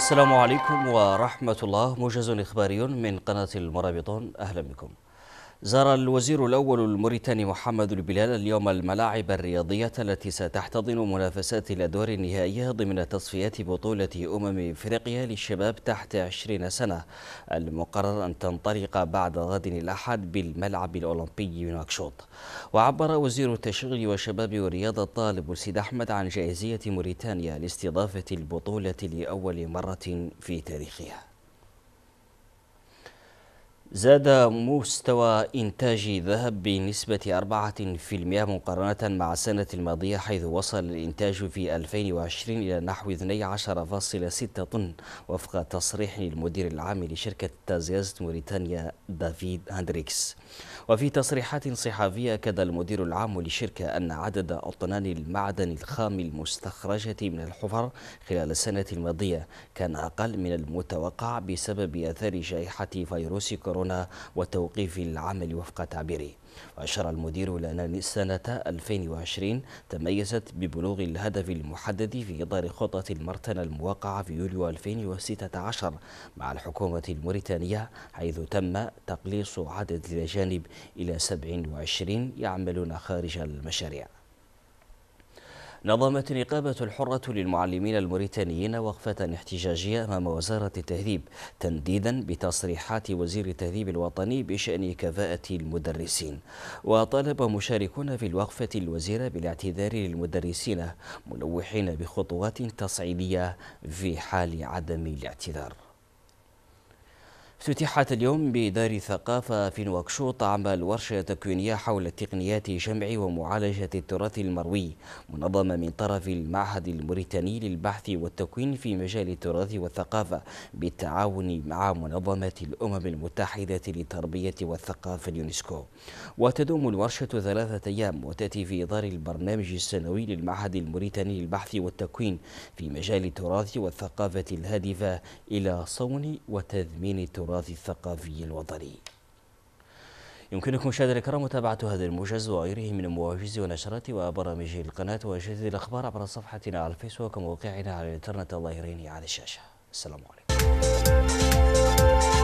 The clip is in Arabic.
السلام عليكم ورحمة الله موجز إخباري من قناة المرابطون أهلا بكم زار الوزير الأول الموريتاني محمد البلال اليوم الملاعب الرياضية التي ستحتضن منافسات الأدوار النهائية ضمن تصفيات بطولة أمم إفريقيا للشباب تحت 20 سنة المقرر أن تنطلق بعد غد الأحد بالملعب الأولمبي بناكشوط وعبر وزير التشغيل والشباب والرياضة طالب السيد أحمد عن جاهزية موريتانيا لاستضافة البطولة لأول مرة في تاريخها زاد مستوى إنتاج الذهب بنسبة 4% مقارنة مع السنة الماضية حيث وصل الإنتاج في 2020 إلى نحو 12.6 طن وفق تصريح المدير العام لشركة تازياز موريتانيا دافيد هاندريكس وفي تصريحات صحفية أكد المدير العام للشركة أن عدد أطنان المعدن الخام المستخرجة من الحفر خلال السنة الماضية كان أقل من المتوقع بسبب أثار جائحة فيروس كورونا كورونا وتوقيف العمل وفق تعبيره وأشار المدير إلى أن سنة 2020 تميزت ببلوغ الهدف المحدد في إطار خطة المرتنة الموقعة في يوليو 2016 مع الحكومة الموريتانية حيث تم تقليص عدد الأجانب إلى 27 يعملون خارج المشاريع نظمت النقابة الحرة للمعلمين الموريتانيين وقفة احتجاجية أمام وزارة التهذيب تنديدا بتصريحات وزير التهذيب الوطني بشأن كفاءة المدرسين وطالب مشاركون في الوقفة الوزيرة بالاعتذار للمدرسين ملوحين بخطوات تصعيدية في حال عدم الاعتذار افتتحت اليوم بدار الثقافة في نواكشوط عمل ورشة تكوينية حول تقنيات جمع ومعالجة التراث المروي منظمة من طرف المعهد الموريتاني للبحث والتكوين في مجال التراث والثقافة بالتعاون مع منظمة الأمم المتحدة للتربية والثقافة اليونسكو وتدوم الورشة ثلاثة أيام وتأتي في إطار البرنامج السنوي للمعهد الموريتاني للبحث والتكوين في مجال التراث والثقافة الهادفة إلى صون وتذمين التراث التراث الثقافي الوطني يمكنكم مشاهدة الكرام متابعة هذا الموجز وغيره من المواجز ونشرات وبرامج القناة وجديد الأخبار عبر صفحتنا على الفيسبوك وموقعنا على الإنترنت الله يريني على الشاشة السلام عليكم